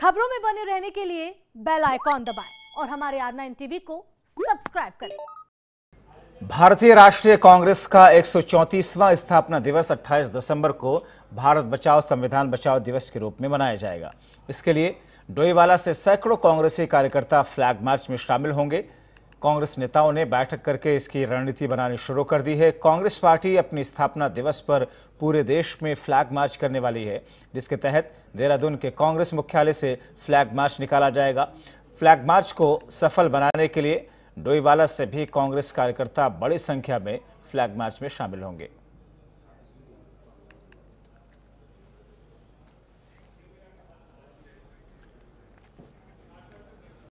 खबरों में बने रहने के लिए बेल आइकॉन दबाएं और हमारे आर नाइन टीवी को सब्सक्राइब करें भारतीय राष्ट्रीय कांग्रेस का एक स्थापना दिवस 28 दिसंबर को भारत बचाओ संविधान बचाओ दिवस के रूप में मनाया जाएगा इसके लिए डोईवाला से सैकड़ों कांग्रेसी कार्यकर्ता फ्लैग मार्च में शामिल होंगे कांग्रेस नेताओं ने बैठक करके इसकी रणनीति बनानी शुरू कर दी है कांग्रेस पार्टी अपनी स्थापना दिवस पर पूरे देश में फ्लैग मार्च करने वाली है जिसके तहत देहरादून के कांग्रेस मुख्यालय से फ्लैग मार्च निकाला जाएगा फ्लैग मार्च को सफल बनाने के लिए डोईवाला से भी कांग्रेस कार्यकर्ता बड़ी संख्या में फ्लैग मार्च में शामिल होंगे